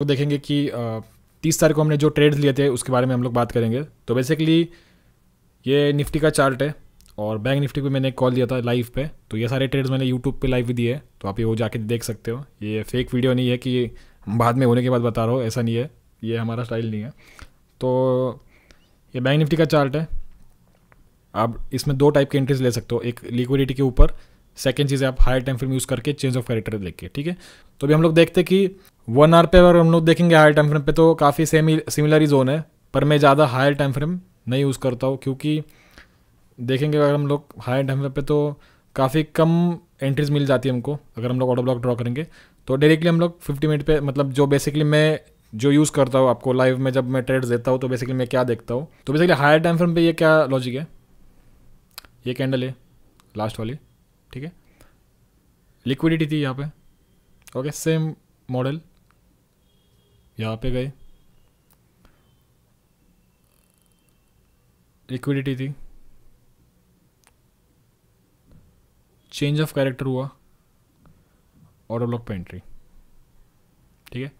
तो देखेंगे कि तीस तारीख को हमने जो ट्रेड्स लिए थे उसके बारे में हम लोग बात करेंगे तो बेसिकली ये निफ्टी का चार्ट है और बैंक निफ्टी पे मैंने कॉल दिया था लाइव पे तो ये सारे ट्रेड्स मैंने यूट्यूब पे लाइव भी दिए तो आप ये वो जाके देख सकते हो ये फेक वीडियो नहीं है कि बाद में होने के बाद बता रहा हो ऐसा नहीं है ये हमारा स्टाइल नहीं है तो ये बैंक निफ्टी का चार्ट है आप इसमें दो टाइप के एंट्रीज ले सकते हो एक लिक्विडिटी के ऊपर सेकेंड चीज़ है आप हायर टाइम फ्रेम यूज़ करके चेंज ऑफ कैरेक्टर देख के ठीक है तो अभी हम लोग देखते कि वन आर पे अगर हम लोग देखेंगे हायर टाइम फ्रेम पे तो काफ़ी सेम सिमिलर ही जोन है पर मैं ज़्यादा हायर टाइम फ्रेम नहीं यूज़ करता हूँ क्योंकि देखेंगे अगर हम लोग हायर टाइम फ्रेम पे तो काफ़ी कम एंट्रीज मिल जाती है हमको अगर हम लोग ऑटो ब्लॉक ड्रॉ करेंगे तो डायरेक्टली हम लोग फिफ्टी मिनट पे मतलब जो बेसिकली मैं जो यूज़ करता हूँ आपको लाइव में जब मैं ट्रेड्स देता हूँ तो बेसिकली मैं क्या देखता हूँ तो बेसिकली हायर टाइम फ्रेम पे ये क्या लॉजिक है ये कैंडल है लास्ट वाली ठीक है लिक्विडिटी थी यहाँ पे ओके सेम मॉडल यहाँ पे गए लिक्विडिटी थी चेंज ऑफ कैरेक्टर हुआ और ब्लॉक पे एंट्री ठीक है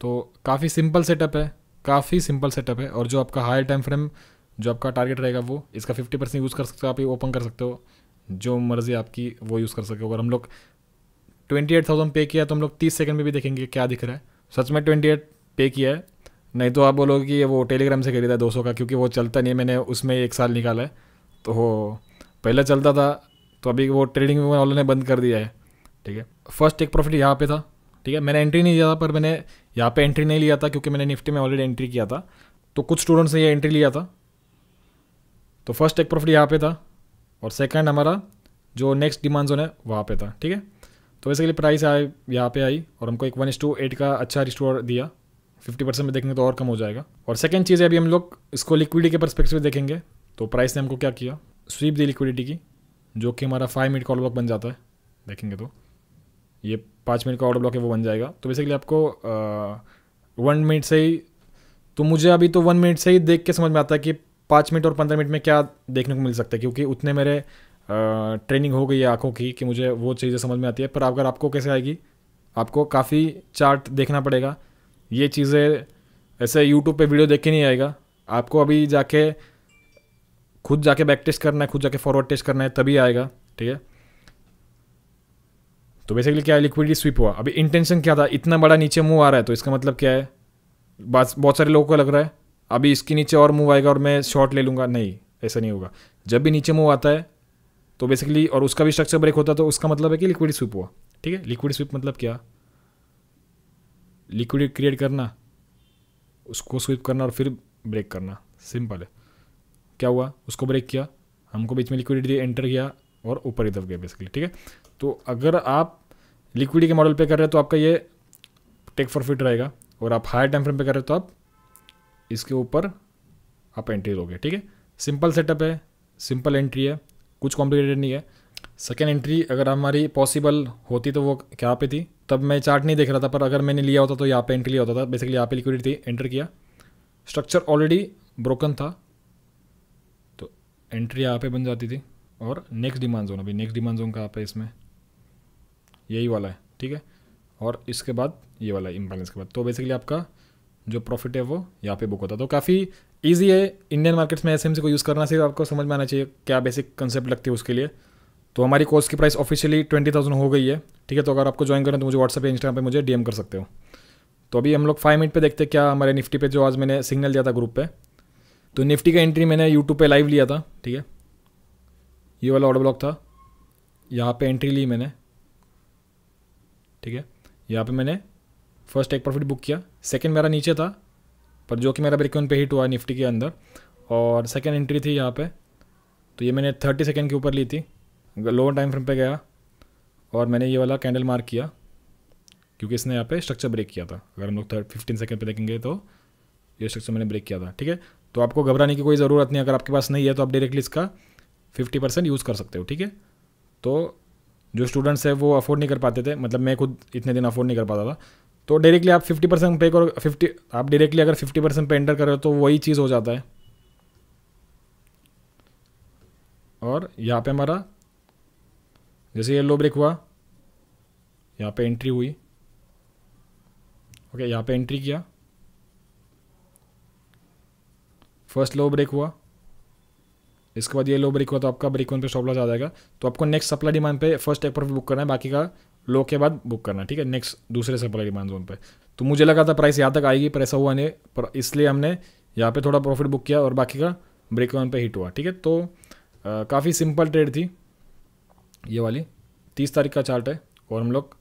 तो काफ़ी सिंपल सेटअप है काफ़ी सिंपल सेटअप है और जो आपका हायर टाइम फ्रेम जो आपका टारगेट रहेगा वो इसका फिफ्टी परसेंट यूज़ कर सकते हो आप ये ओपन कर सकते हो जो मर्ज़ी आपकी वो यूज़ कर सके अगर हम लोग ट्वेंटी एट थाउजेंड पे किया तो हम लोग तीस सेकंड में भी देखेंगे क्या दिख रहा है सच में ट्वेंटी एट पे किया है नहीं तो आप बोलोगे कि वो टेलीग्राम से खरीदा दो सौ का क्योंकि वो चलता नहीं है मैंने उसमें एक साल निकाला है तो वो पहले चलता था तो अभी वो ट्रेडिंग वालों ने बंद कर दिया है ठीक है फर्स्ट एक प्रॉफिट यहाँ पे था ठीक है मैंने एंट्री नहीं लिया था पर मैंने यहाँ पे एंट्री नहीं लिया था क्योंकि मैंने निफ्टी में ऑलरेडी एंट्री किया था तो कुछ स्टूडेंट्स ने ये एंट्री लिया था तो फर्स्ट एक प्रॉफिट यहाँ पे था और सेकंड हमारा जो नेक्स्ट डिमांड जोन है वहाँ पे था ठीक है तो के लिए प्राइस आए यहाँ पे आई और हमको एक वन इस टू एट का अच्छा रिस्टोर दिया फिफ्टी परसेंट में देखेंगे तो और कम हो जाएगा और सेकेंड चीज़ है अभी हम लोग इसको लिक्विडिटी के परस्पेक्टिव देखेंगे तो प्राइस ने हमको क्या किया स्वीप दी लिक्विडिटी की जो कि हमारा फाइव मिनट का ऑर्डर ब्लॉक बन जाता है देखेंगे तो ये पाँच मिनट का ऑर्डर ब्लॉक है वो बन जाएगा तो बेसिकली आपको वन मिनट से ही तो मुझे अभी तो वन मिनट से ही देख के समझ में आता है कि पाँच मिनट और पंद्रह मिनट में क्या देखने को मिल सकता है क्योंकि उतने मेरे ट्रेनिंग हो गई है आँखों की कि मुझे वो चीज़ें समझ में आती है पर अगर आपको कैसे आएगी आपको काफ़ी चार्ट देखना पड़ेगा ये चीज़ें ऐसे यूट्यूब पे वीडियो देख के नहीं आएगा आपको अभी जाके खुद जाके बैक टेस्ट करना है खुद जाके फॉरवर्ड टेस्ट करना है तभी आएगा ठीक है तो बेसिकली क्या है लिक्विडिटी स्वीप हुआ अभी इंटेंशन क्या था इतना बड़ा नीचे मुंह आ रहा है तो इसका मतलब क्या है बहुत सारे लोगों को लग रहा है अभी इसके नीचे और मूव आएगा और मैं शॉर्ट ले लूँगा नहीं ऐसा नहीं होगा जब भी नीचे मूव आता है तो बेसिकली और उसका भी स्ट्रक्चर ब्रेक होता है तो उसका मतलब है कि लिक्विड स्विप हुआ ठीक है लिक्विड स्विप मतलब क्या लिक्विड क्रिएट करना उसको स्विप करना और फिर ब्रेक करना सिंपल है क्या हुआ उसको ब्रेक किया हमको बीच में लिक्विडिटी एंटर किया और ऊपर ही तरफ गए बेसिकली ठीक है तो अगर आप लिक्विडी के मॉडल पे कर रहे हो तो आपका ये टेक फॉर फिट रहेगा और आप हायर टाइम फ्रेम पे कर रहे हो तो आप इसके ऊपर आप एंट्री दोगे ठीक है सिंपल सेटअप है सिंपल एंट्री है कुछ कॉम्प्लिकेटेड नहीं है सेकेंड एंट्री अगर हमारी पॉसिबल होती तो वो क्या पे थी तब मैं चार्ट नहीं देख रहा था पर अगर मैंने लिया होता तो यहाँ पे एंट्री लिया होता था बेसिकली यहाँ पे लिक्विडिटी थी एंटर किया स्ट्रक्चर ऑलरेडी ब्रोकन था तो एंट्री यहाँ पे बन जाती थी और नेक्स्ट डिमांड जोन अभी नेक्स्ट डिमांड जोन कहाँ पे इसमें यही वाला है ठीक है और इसके बाद ये वाला इम्बैलेंस के बाद तो बेसिकली आपका जो प्रॉफिट है वो यहाँ पे बुक होता है तो काफ़ी ईजी है इंडियन मार्केट्स में एस को यूज़ करना सिर्फ आपको समझ में आना चाहिए क्या बेसिक कंसेप्ट लगती है उसके लिए तो हमारी कोर्स की प्राइस ऑफिशियली ट्वेंटी थाउजेंड हो गई है ठीक है तो अगर आपको ज्वाइन करना तो मुझे व्हाट्सएप इंस्टाग्राम पर मुझे डीएम कर सकते हो तो अभी हम लोग फाइव मिनट पे देखते हैं क्या हमारे निफ्टी पे जो आज मैंने सिग्नल दिया था ग्रुप पे तो निफ्टी का एंट्री मैंने यूट्यूब पे लाइव लिया था ठीक है ये वाला ऑर्डर ब्लॉक था यहाँ पे एंट्री ली मैंने ठीक है यहाँ पे मैंने फर्स्ट एक प्रॉफिट बुक किया सेकेंड मेरा नीचे था पर जो कि मेरा ब्रेक पे हिट हुआ निफ्टी के अंदर और सेकेंड एंट्री थी यहाँ पे तो ये मैंने थर्टी सेकेंड के ऊपर ली थी लोअर टाइम फ्रेम पे गया और मैंने ये वाला कैंडल मार्क किया क्योंकि इसने यहाँ पे स्ट्रक्चर ब्रेक किया था अगर हम लोग थर्ड फिफ्टीन सेकेंड पे देखेंगे तो ये स्ट्रक्चर मैंने ब्रेक किया था ठीक है तो आपको घबराने की कोई ज़रूरत नहीं अगर आपके पास नहीं है तो आप डायरेक्टली इसका फिफ्टी परसेंट यूज़ कर सकते हो ठीक है तो जो स्टूडेंट्स है वो अफोर्ड नहीं कर पाते थे मतलब मैं खुद इतने दिन अफोर्ड नहीं कर पाता था तो डायरेक्टली आप फिफ्टी परसेंट पे करो फिफ्टी आप डायरेक्टली अगर फिफ्टी परसेंट पे एंटर करो तो वही चीज़ हो जाता है और यहाँ पे हमारा जैसे ये लो ब्रेक हुआ यहाँ पे एंट्री हुई ओके यहाँ पे एंट्री किया फर्स्ट लो ब्रेक हुआ इसके बाद ये लो ब्रेक हुआ तो आपका ब्रेक वन पे स्टॉप लॉस आ जाएगा तो आपको नेक्स्ट सप्लाई डिमांड पे फर्स्ट एक पर बुक करना है बाकी का लो के बाद बुक करना ठीक है नेक्स्ट दूसरे सप्लाई डिमांड जोन पर तो मुझे लगा था प्राइस यहाँ तक आएगी पर ऐसा हुआ नहीं पर इसलिए हमने यहाँ पे थोड़ा प्रॉफिट बुक किया और बाकी का ब्रेक वन पे हिट हुआ ठीक है तो काफ़ी सिंपल ट्रेड थी ये वाली तीस तारीख का चार्ट है और हम लोग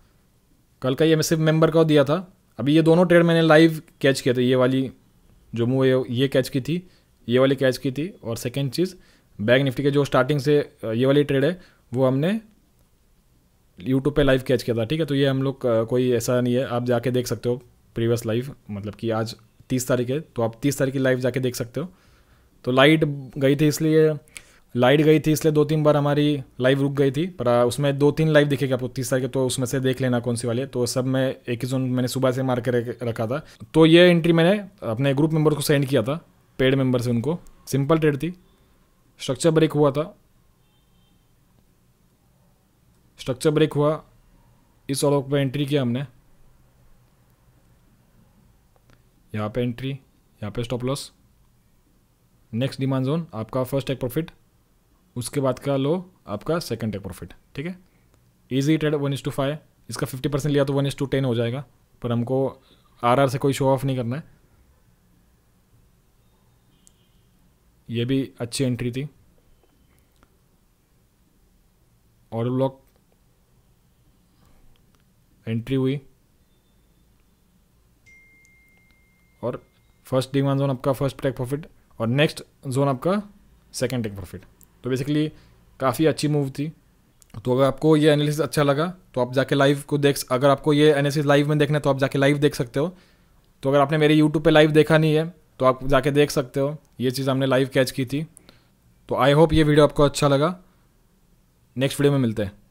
कल का ये मैं सिर्फ मेम्बर का दिया था अभी ये दोनों ट्रेड मैंने लाइव कैच किया था ये वाली जो मूव ये, ये कैच की थी ये वाली कैच की थी और सेकेंड चीज़ बैग निफ्टी के जो स्टार्टिंग से ये वाली ट्रेड है वो हमने यूट्यूब पे लाइव कैच किया था ठीक है तो ये हम लोग कोई ऐसा नहीं है आप जाके देख सकते हो प्रीवियस लाइव मतलब कि आज तीस तारीख है तो आप तीस तारीख की लाइव जाके देख सकते हो तो लाइट गई थी इसलिए लाइट गई थी इसलिए दो तीन बार हमारी लाइव रुक गई थी पर उसमें दो तीन लाइव दिखेगी आपको तीस तारीख तो उसमें से देख लेना कौन सी वाली है तो सब मैं एक ही जोन मैंने सुबह से मार के रखा था तो ये एंट्री मैंने अपने ग्रुप मेंबर को सेंड किया था पेड मेंबर से उनको सिंपल ट्रेड थी स्ट्रक्चर ब्रेक हुआ था स्ट्रक्चर ब्रेक हुआ इस ऑलॉक पर एंट्री किया हमने यहाँ पे एंट्री यहाँ पे stop loss next demand zone आपका फर्स्ट टेक प्रॉफिट उसके बाद का लो आपका सेकंड टेक प्रॉफिट ठीक है easy trade one is two five इसका फिफ्टी परसेंट लिया तो वन इज टू टेन हो जाएगा पर हमको आर आर से कोई शो ऑफ नहीं करना है ये भी अच्छी एंट्री थी और ब्लॉक एंट्री हुई और फर्स्ट डिमांड जोन आपका फर्स्ट टेक प्रॉफिट और नेक्स्ट जोन आपका सेकेंड टेक प्रॉफिट तो बेसिकली काफ़ी अच्छी मूव थी तो अगर आपको ये एनालिसिस अच्छा लगा तो आप जाके लाइव को देख अगर आपको ये एनालिसिस लाइव में देखना है तो आप जाके लाइव देख सकते हो तो अगर आपने मेरे यूट्यूब पे लाइव देखा नहीं है तो आप जाके देख सकते हो ये चीज़ हमने लाइव कैच की थी तो आई होप ये वीडियो आपको अच्छा लगा नेक्स्ट वीडियो में मिलते हैं